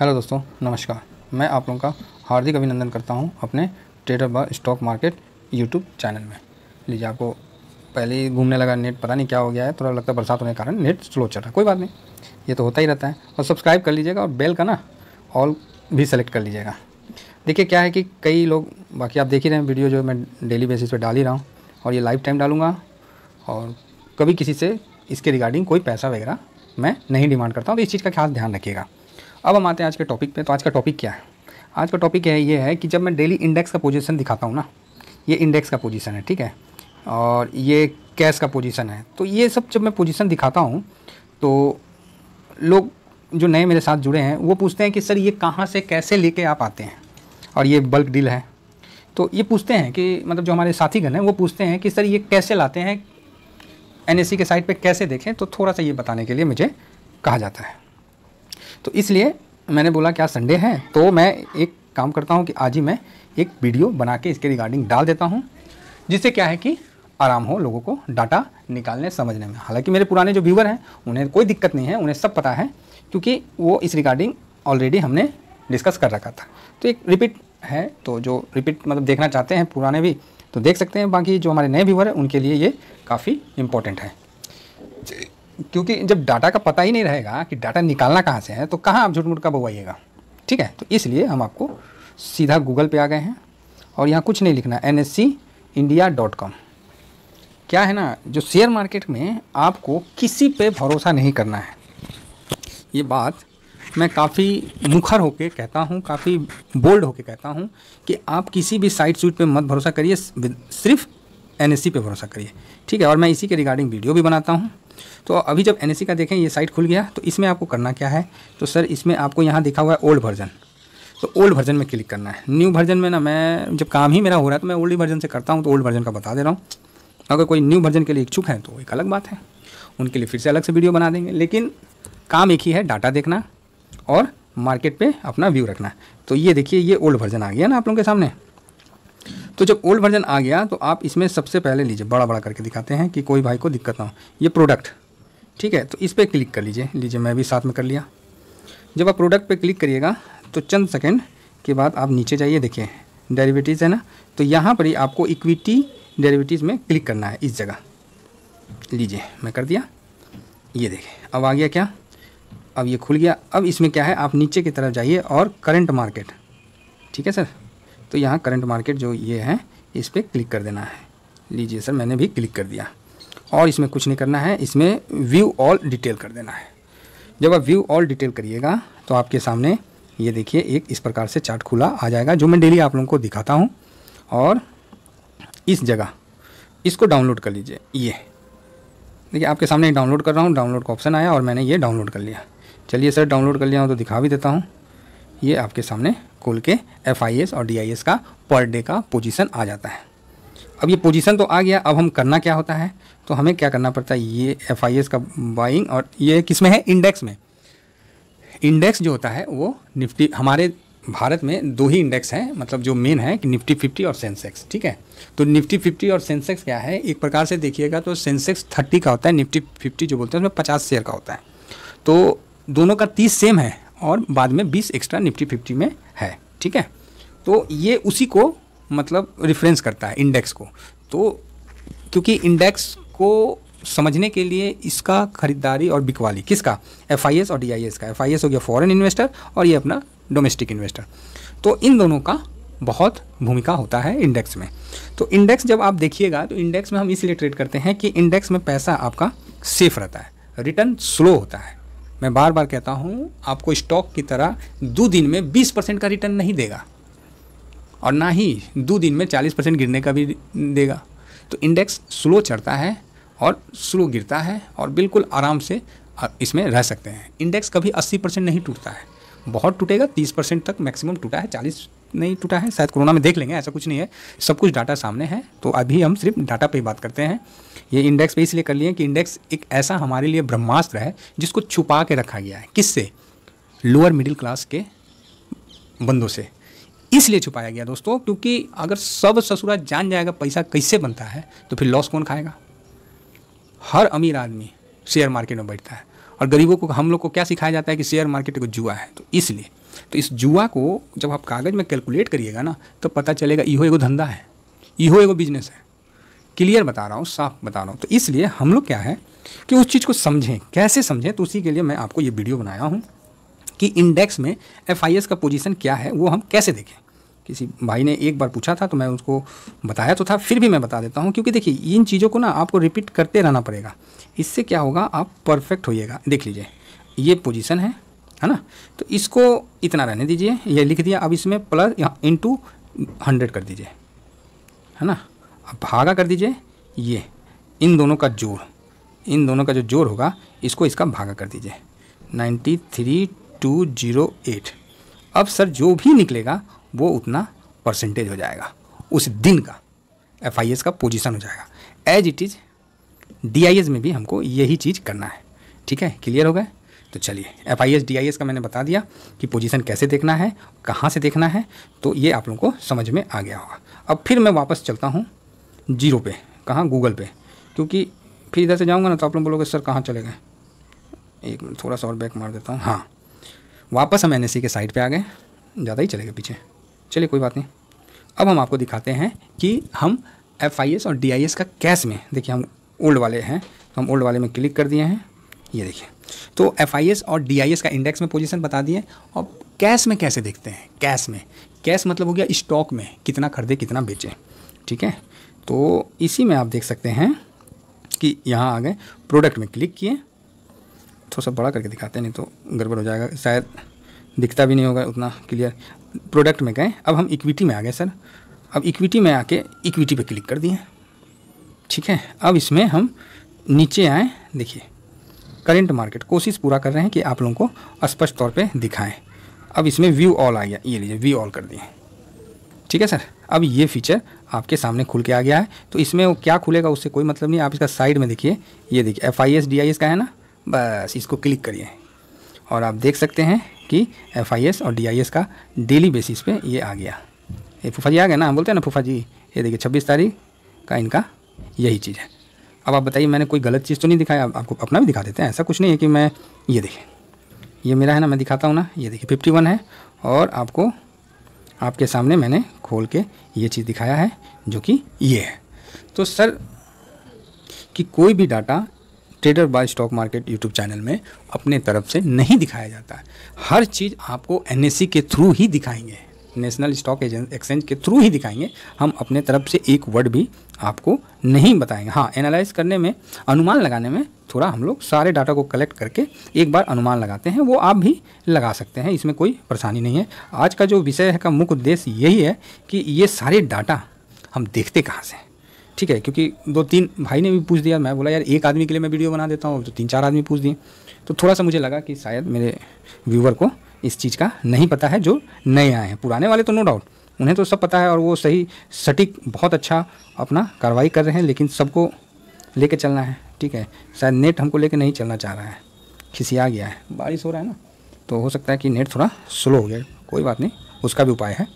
hello दोस्तों नमस्कार मैं आप लोगों का हार्दिक अभिनंदन करता हूं अपने ट्रेडर बा स्टॉक मार्केट यूट्यूब चैनल में लीजिए आपको पहले ही घूमने लगा नेट पता नहीं क्या हो गया है थोड़ा लगता है बरसात होने के कारण नेट स्लो चल रहा है कोई बात नहीं ये तो होता ही रहता है और सब्सक्राइब कर लीजिएगा और बेल का ना ऑल भी सेलेक्ट कर लीजिएगा देखिए क्या है कि कई लोग बाकी आप देख ही रहे हैं वीडियो जो मैं डेली बेसिस पर डाल ही रहा हूँ और ये लाइफ टाइम डालूँगा और कभी किसी से इसके रिगार्डिंग कोई पैसा वगैरह मैं नहीं डिमांड करता हूँ तो इस चीज़ का खास ध्यान रखिएगा अब हम आते हैं आज के टॉपिक पे तो आज का टॉपिक क्या है आज का टॉपिक है ये है कि जब मैं डेली इंडेक्स का पोजीशन दिखाता हूँ ना ये इंडेक्स का पोजीशन है ठीक है और ये कैश का पोजीशन है तो ये सब जब मैं पोजीशन दिखाता हूँ तो लोग जो नए मेरे साथ जुड़े हैं वो पूछते हैं कि सर ये कहाँ से कैसे कर आप आते हैं और ये बल्क डील है तो ये पूछते हैं कि मतलब जो हमारे साथीगण हैं वो पूछते हैं कि सर ये कैसे लाते हैं एन के साइट पर कैसे देखें तो थोड़ा सा ये बताने के लिए मुझे कहा जाता है तो इसलिए मैंने बोला क्या संडे है तो मैं एक काम करता हूँ कि आज ही मैं एक वीडियो बना के इसके रिगार्डिंग डाल देता हूँ जिससे क्या है कि आराम हो लोगों को डाटा निकालने समझने में हालांकि मेरे पुराने जो व्यूवर हैं उन्हें कोई दिक्कत नहीं है उन्हें सब पता है क्योंकि वो इस रिगार्डिंग ऑलरेडी हमने डिस्कस कर रखा था तो एक रिपीट है तो जो रिपीट मतलब देखना चाहते हैं पुराने भी तो देख सकते हैं बाकी जो हमारे नए व्यूवर हैं उनके लिए ये काफ़ी इम्पोर्टेंट है क्योंकि जब डाटा का पता ही नहीं रहेगा कि डाटा निकालना कहाँ से है तो कहाँ आप झूठ मूठ का बवाइएगा ठीक है तो इसलिए हम आपको सीधा गूगल पे आ गए हैं और यहाँ कुछ नहीं लिखना एन इंडिया डॉट कॉम क्या है ना जो शेयर मार्केट में आपको किसी पे भरोसा नहीं करना है ये बात मैं काफ़ी मुखर होके कहता हूँ काफ़ी बोल्ड होकर कहता हूँ कि आप किसी भी साइट सूट पे मत भरोसा करिए सिर्फ एन पे भरोसा करिए ठीक है और मैं इसी के रिगार्डिंग वीडियो भी बनाता हूँ तो अभी जब एन का देखें ये साइट खुल गया तो इसमें आपको करना क्या है तो सर इसमें आपको यहाँ दिखा हुआ है ओल्ड वर्जन तो ओल्ड वर्जन में क्लिक करना है न्यू वर्जन में ना मैं जब काम ही मेरा हो रहा है तो मैं ओल्ड वर्जन से करता हूँ तो ओल्ड वर्जन का बता दे रहा हूँ अगर कोई न्यू वर्जन के लिए इच्छुक है तो एक अलग बात है उनके लिए फिर से अलग से वीडियो बना देंगे लेकिन काम एक ही है डाटा देखना और मार्केट पे अपना व्यू रखना तो ये देखिए ये ओल्ड वर्जन आ गया ना आप लोगों के सामने तो जब ओल्ड वर्जन आ गया तो आप इसमें सबसे पहले लीजिए बड़ा बड़ा करके दिखाते हैं कि कोई भाई को दिक्कत ना हो ये प्रोडक्ट ठीक है तो इस पर क्लिक कर लीजिए लीजिए मैं भी साथ में कर लिया जब आप प्रोडक्ट पे क्लिक करिएगा तो चंद सेकेंड के बाद आप नीचे जाइए देखिए डेरिवेटिव्स है ना तो यहाँ पर ही आपको इक्विटी डेरिवेटिव्स में क्लिक करना है इस जगह लीजिए मैं कर दिया ये देखिए अब आ गया क्या अब ये खुल गया अब इसमें क्या है आप नीचे की तरफ जाइए और करंट मार्केट ठीक है सर तो यहाँ करंट मार्केट जो ये है इस पर क्लिक कर देना है लीजिए सर मैंने भी क्लिक कर दिया और इसमें कुछ नहीं करना है इसमें व्यू ऑल डिटेल कर देना है जब आप व्यू ऑल डिटेल करिएगा तो आपके सामने ये देखिए एक इस प्रकार से चार्ट खुला आ जाएगा जो मैं डेली आप लोगों को दिखाता हूँ और इस जगह इसको डाउनलोड कर लीजिए ये देखिए आपके सामने डाउनलोड कर रहा हूँ डाउनलोड का ऑप्शन आया और मैंने ये डाउनलोड कर लिया चलिए सर डाउनलोड कर लिया हूँ तो दिखा भी देता हूँ ये आपके सामने कुल के एफ और डी का पर डे का पोजिशन आ जाता है अब ये पोजीशन तो आ गया अब हम करना क्या होता है तो हमें क्या करना पड़ता है ये एफ का बाइंग और ये किस में है इंडेक्स में इंडेक्स जो होता है वो निफ्टी हमारे भारत में दो ही इंडेक्स हैं मतलब जो मेन है कि निफ्टी फिफ्टी और सेंसेक्स ठीक है तो निफ्टी फिफ्टी और सेंसेक्स क्या है एक प्रकार से देखिएगा तो सेंसेक्स थर्टी का होता है निफ्टी फिफ्टी जो बोलते हैं उसमें पचास शेयर का होता है तो दोनों का तीस सेम है और बाद में बीस एक्स्ट्रा निफ्टी फिफ्टी में है ठीक है तो ये उसी को मतलब रिफ्रेंस करता है इंडेक्स को तो क्योंकि इंडेक्स को समझने के लिए इसका खरीदारी और बिकवाली किसका एफ और डी का एफ हो गया फॉरेन इन्वेस्टर और ये अपना डोमेस्टिक इन्वेस्टर तो इन दोनों का बहुत भूमिका होता है इंडेक्स में तो इंडेक्स जब आप देखिएगा तो इंडेक्स में हम इसलिए ट्रेड करते हैं कि इंडेक्स में पैसा आपका सेफ रहता है रिटर्न स्लो होता है मैं बार बार कहता हूँ आपको स्टॉक की तरह दो दिन में बीस परसेंट का रिटर्न नहीं देगा और ना ही दो दिन में चालीस परसेंट गिरने का भी देगा तो इंडेक्स स्लो चढ़ता है और स्लो गिरता है और बिल्कुल आराम से इसमें रह सकते हैं इंडेक्स कभी अस्सी परसेंट नहीं टूटता है बहुत टूटेगा तीस परसेंट तक मैक्सिमम टूटा है चालीस नहीं टूटा है शायद कोरोना में देख लेंगे ऐसा कुछ नहीं है सब कुछ डाटा सामने है तो अभी हम सिर्फ डाटा पे ही बात करते हैं ये इंडेक्स पे इसलिए कर लिए कि इंडेक्स एक ऐसा हमारे लिए ब्रह्मास्त्र है जिसको छुपा के रखा गया है किससे लोअर मिडिल क्लास के बंदों से इसलिए छुपाया गया दोस्तों क्योंकि अगर सब ससुरा जान जाएगा पैसा कैसे बनता है तो फिर लॉस कौन खाएगा हर अमीर आदमी शेयर मार्केट में बैठता है और गरीबों को हम लोग को क्या सिखाया जाता है कि शेयर मार्केट को जुआ है तो इसलिए तो इस जुआ को जब आप कागज़ में कैलकुलेट करिएगा ना तो पता चलेगा यो एगो धंधा है इहो एगो बिजनेस है क्लियर बता रहा हूँ साफ बता रहा हूँ तो इसलिए हम लोग क्या है कि उस चीज़ को समझें कैसे समझें तो उसी के लिए मैं आपको ये वीडियो बनाया हूँ कि इंडेक्स में एफ का पोजीशन क्या है वो हम कैसे देखें किसी भाई ने एक बार पूछा था तो मैं उसको बताया तो था फिर भी मैं बता देता हूँ क्योंकि देखिए इन चीज़ों को ना आपको रिपीट करते रहना पड़ेगा इससे क्या होगा आप परफेक्ट होइएगा देख लीजिए ये पोजीशन है है ना तो इसको इतना रहने दीजिए ये लिख दिया अब इसमें प्लस इन इंटू हंड्रेड कर दीजिए है ना अब भागा कर दीजिए ये इन दोनों का जोड़ इन दोनों का जो जोड़ होगा इसको इसका भागा कर दीजिए ninety three two zero eight अब सर जो भी निकलेगा वो उतना परसेंटेज हो जाएगा उस दिन का एफ का पोजिशन हो जाएगा एज इट इज़ डी में भी हमको यही चीज़ करना है ठीक है क्लियर हो गया तो चलिए F I S D I S का मैंने बता दिया कि पोजीशन कैसे देखना है कहाँ से देखना है तो ये आप लोगों को समझ में आ गया होगा अब फिर मैं वापस चलता हूँ जीरो पे कहाँ गूगल पे क्योंकि फिर इधर से जाऊँगा ना तो आप लोग बोलोगे सर कहाँ चले गए एक मिनट थोड़ा सा और बैक मार देता हूँ हाँ वापस हम एन के साइड पर आ गए ज़्यादा ही चले गए पीछे चलिए कोई बात नहीं अब हम आपको दिखाते हैं कि हम एफ और डी का कैश में देखिए हम ओल्ड वाले हैं तो हम ओल्ड वाले में क्लिक कर दिए हैं ये देखिए तो एफ और डी का इंडेक्स में पोजिशन बता दिए और कैश में कैसे देखते हैं कैश में कैश मतलब हो गया स्टॉक में कितना खरीदे कितना बेचें ठीक है तो इसी में आप देख सकते हैं कि यहाँ आ गए प्रोडक्ट में क्लिक किए थोड़ा सा बड़ा करके दिखाते हैं नहीं तो गड़बड़ हो जाएगा शायद दिखता भी नहीं होगा उतना क्लियर प्रोडक्ट में गए अब हम इक्विटी में आ गए सर अब इक्विटी में आके इक्विटी पे क्लिक कर दिए ठीक है अब इसमें हम नीचे आए देखिए करेंट मार्केट कोशिश पूरा कर रहे हैं कि आप लोगों को स्पष्ट तौर पे दिखाएं अब इसमें व्यू ऑल आ गया ये लीजिए व्यू ऑल कर दिए ठीक है सर अब ये फीचर आपके सामने खुल के आ गया है तो इसमें वो क्या खुलेगा उससे कोई मतलब नहीं आप इसका साइड में देखिए ये देखिए F I S D I S का है ना बस इसको क्लिक करिए और आप देख सकते हैं कि एफ आई एस और डी आई एस का डेली बेसिस पे ये आ गया ये फूफा जी आ गया ना हम बोलते हैं ना फूफा जी ये देखिए छब्बीस तारीख का इनका यही चीज़ है अब आप बताइए मैंने कोई गलत चीज़ तो नहीं दिखाया आपको अपना भी दिखा देते हैं ऐसा कुछ नहीं है कि मैं ये देखें ये मेरा है ना मैं दिखाता हूँ ना ये देखिए फिफ्टी वन है और आपको आपके सामने मैंने खोल के ये चीज़ दिखाया है जो कि ये है तो सर कि कोई भी data trader by stock market YouTube channel में अपने तरफ से नहीं दिखाया जाता है हर चीज़ आपको एन के थ्रू ही दिखाएंगे नेशनल स्टॉक एक्सचेंज के थ्रू ही दिखाएंगे हम अपने तरफ से एक वर्ड भी आपको नहीं बताएंगे हाँ एनालाइज करने में अनुमान लगाने में थोड़ा हम लोग सारे डाटा को कलेक्ट करके एक बार अनुमान लगाते हैं वो आप भी लगा सकते हैं इसमें कोई परेशानी नहीं है आज का जो विषय है का मुख्य उद्देश्य यही है कि ये सारे डाटा हम देखते कहाँ से ठीक है क्योंकि दो तीन भाई ने भी पूछ दिया मैं बोला यार एक आदमी के लिए मैं वीडियो बना देता हूँ तो तीन चार आदमी पूछ दिए तो थोड़ा सा मुझे लगा कि शायद मेरे व्यूवर को इस चीज़ का नहीं पता है जो नए आए हैं पुराने वाले तो नो डाउट उन्हें तो सब पता है और वो सही सटीक बहुत अच्छा अपना कार्रवाई कर रहे हैं लेकिन सबको ले चलना है ठीक है शायद नेट हमको ले नहीं चलना चाह रहा है खिसिया गया है बारिश हो रहा है ना तो हो सकता है कि नेट थोड़ा स्लो हो गया कोई बात नहीं उसका भी उपाय है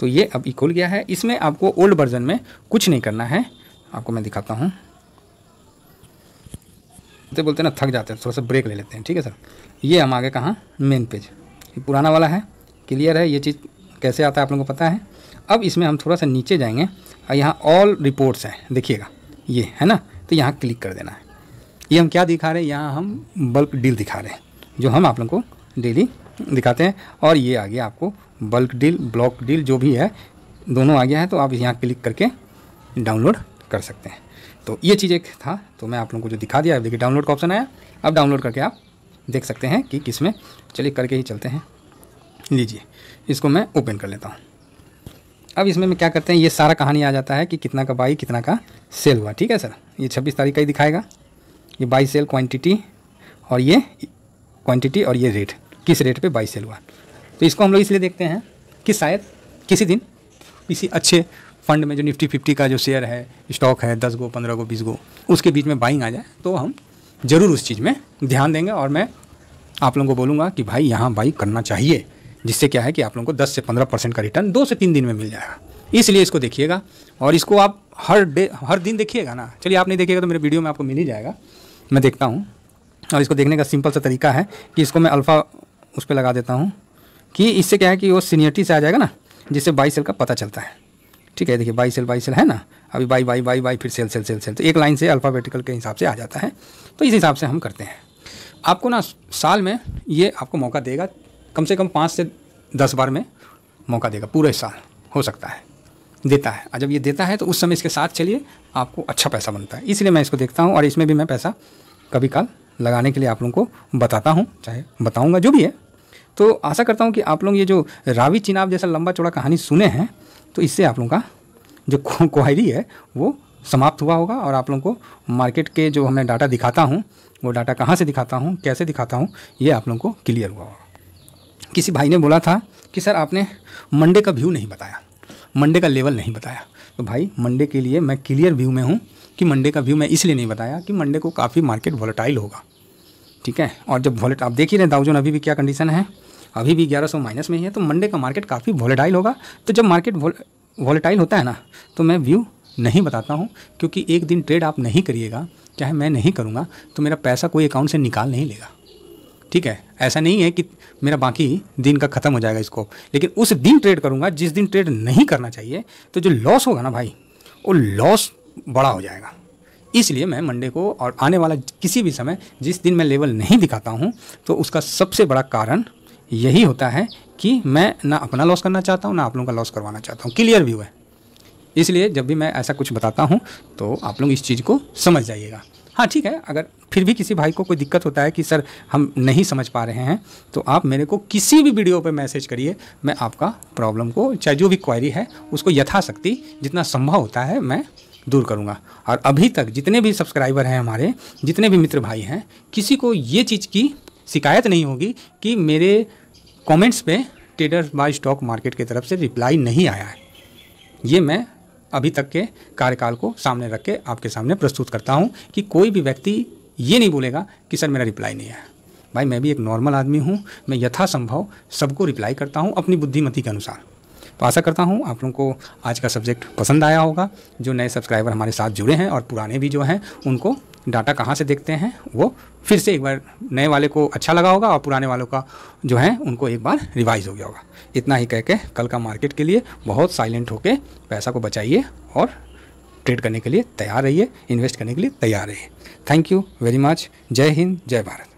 तो ये अब खुल गया है इसमें आपको ओल्ड वर्जन में कुछ नहीं करना है आपको मैं दिखाता हूँ तो बोलते हैं ना थक जाते हैं थोड़ा सा ब्रेक ले लेते हैं ठीक है सर ये हम आगे कहाँ मेन पेज ये पुराना वाला है क्लियर है ये चीज़ कैसे आता है आप लोगों को पता है अब इसमें हम थोड़ा सा नीचे जाएंगे और यहाँ ऑल रिपोर्ट्स हैं देखिएगा ये है ना तो यहाँ क्लिक कर देना है ये हम क्या दिखा रहे हैं यहाँ हम बल्क डील दिखा रहे हैं जो हम आप लोग को डेली दिखाते हैं और ये आ गया आपको बल्क डील ब्लॉक डील जो भी है दोनों आ गया है तो आप यहाँ क्लिक करके डाउनलोड कर सकते हैं तो ये चीज़ एक था तो मैं आप लोगों को जो दिखा दिया अब देखिए डाउनलोड का ऑप्शन आया अब डाउनलोड करके आप देख सकते हैं कि किस में चलिए करके ही चलते हैं लीजिए इसको मैं ओपन कर लेता हूँ अब इसमें मैं क्या करते हैं ये सारा कहानी आ जाता है कि कितना का बाई कितना का सेल हुआ ठीक है सर ये छब्बीस तारीख का ही दिखाएगा ये बाई सेल क्वांटिटी और ये क्वांटिटी और ये रेट किस रेट पे बाई सेल हुआ तो इसको हम लोग इसलिए देखते हैं कि शायद किसी दिन किसी अच्छे फंड में जो निफ्टी फिफ्टी का जो शेयर है स्टॉक है दस गो पंद्रह गो बीस गो उसके बीच में बाइंग आ जाए तो हम ज़रूर उस चीज़ में ध्यान देंगे और मैं आप लोगों को बोलूँगा कि भाई यहाँ बाई करना चाहिए जिससे क्या है कि आप लोगों को 10 से 15 परसेंट का रिटर्न दो से तीन दिन में मिल जाएगा इसलिए इसको देखिएगा और इसको आप हर डे हर दिन देखिएगा ना चलिए आप नहीं देखिएगा तो मेरे वीडियो में आपको मिल ही जाएगा मैं देखता हूँ और इसको देखने का सिंपल सा तरीका है कि इसको मैं अल्फ़ा उस पर लगा देता हूँ कि इससे क्या है कि वो सीनियरिटी से आ जाएगा ना जिससे बाई सेल का पता चलता है ठीक है देखिए बाई सेल बाई सेल है ना अभी बाई बाई बाई बाई फिर सेल सेल सेल सेल तो एक लाइन से अल्फ़ाबेटिकल के हिसाब से आ जाता है तो इस हिसाब से हम करते हैं आपको ना साल में ये आपको मौका देगा कम से कम पाँच से दस बार में मौका देगा पूरे साल हो सकता है देता है और जब ये देता है तो उस समय इसके साथ चलिए आपको अच्छा पैसा बनता है इसलिए मैं इसको देखता हूँ और इसमें भी मैं पैसा कभी काल लगाने के लिए आप लोगों को बताता हूँ चाहे बताऊँगा जो भी है तो आशा करता हूँ कि आप लोग ये जो रावी चिनाब जैसा लंबा चौड़ा कहानी सुने हैं तो इससे आप लोगों का जो क्वायरी है वो समाप्त हुआ होगा और आप लोगों को मार्केट के जो हमें डाटा दिखाता हूँ वो डाटा कहाँ से दिखाता हूँ कैसे दिखाता हूँ ये आप लोगों को क्लियर हुआ होगा किसी भाई ने बोला था कि सर आपने मंडे का व्यू नहीं बताया मंडे का लेवल नहीं बताया तो भाई मंडे के लिए मैं क्लियर व्यू में हूँ कि मंडे का व्यू मैं इसलिए नहीं बताया कि मंडे को काफ़ी मार्केट वॉलेटाइल होगा ठीक है और जब वॉलेट आप देख ही रहे दाउजोन अभी भी क्या कंडीशन है अभी भी ग्यारह सौ माइनस में ही है तो मंडे का मार्केट काफ़ी वॉलेटाइल होगा तो जब मार्केट वॉलेटाइल होता है ना तो मैं व्यू नहीं बताता हूँ क्योंकि एक दिन ट्रेड आप नहीं करिएगा चाहे मैं नहीं करूँगा तो मेरा पैसा कोई अकाउंट से निकाल नहीं लेगा ठीक है ऐसा नहीं है कि मेरा बाकी दिन का ख़त्म हो जाएगा इसको लेकिन उस दिन ट्रेड करूँगा जिस दिन ट्रेड नहीं करना चाहिए तो जो लॉस होगा ना भाई वो लॉस बड़ा हो जाएगा इसलिए मैं मंडे को और आने वाला किसी भी समय जिस दिन मैं लेवल नहीं दिखाता हूँ तो उसका सबसे बड़ा कारण यही होता है कि मैं ना अपना लॉस करना चाहता हूँ ना आप लोगों का लॉस करवाना चाहता हूँ क्लियर व्यू है इसलिए जब भी मैं ऐसा कुछ बताता हूँ तो आप लोग इस चीज़ को समझ जाइएगा हाँ ठीक है अगर फिर भी किसी भाई को कोई दिक्कत होता है कि सर हम नहीं समझ पा रहे हैं तो आप मेरे को किसी भी वीडियो पर मैसेज करिए मैं आपका प्रॉब्लम को चाहे जो भी क्वायरी है उसको यथाशक्ति जितना संभव होता है मैं दूर करूँगा और अभी तक जितने भी सब्सक्राइबर हैं हमारे जितने भी मित्र भाई हैं किसी को ये चीज़ की शिकायत नहीं होगी कि मेरे कमेंट्स पे ट्रेडर बाय स्टॉक मार्केट की तरफ से रिप्लाई नहीं आया है ये मैं अभी तक के कार्यकाल को सामने रख के आपके सामने प्रस्तुत करता हूँ कि कोई भी व्यक्ति ये नहीं बोलेगा कि सर मेरा रिप्लाई नहीं आया भाई मैं भी एक नॉर्मल आदमी हूँ मैं यथासंभव सबको रिप्लाई करता हूँ अपनी बुद्धिमती के अनुसार तो आशा करता हूँ आप लोगों को आज का सब्जेक्ट पसंद आया होगा जो नए सब्सक्राइबर हमारे साथ जुड़े हैं और पुराने भी जो हैं उनको डाटा कहाँ से देखते हैं वो फिर से एक बार नए वाले को अच्छा लगा होगा और पुराने वालों का जो है उनको एक बार रिवाइज हो गया होगा इतना ही कह के कल का मार्केट के लिए बहुत साइलेंट होके पैसा को बचाइए और ट्रेड करने के लिए तैयार रहिए इन्वेस्ट करने के लिए तैयार रहिए थैंक यू वेरी मच जय हिंद जय भारत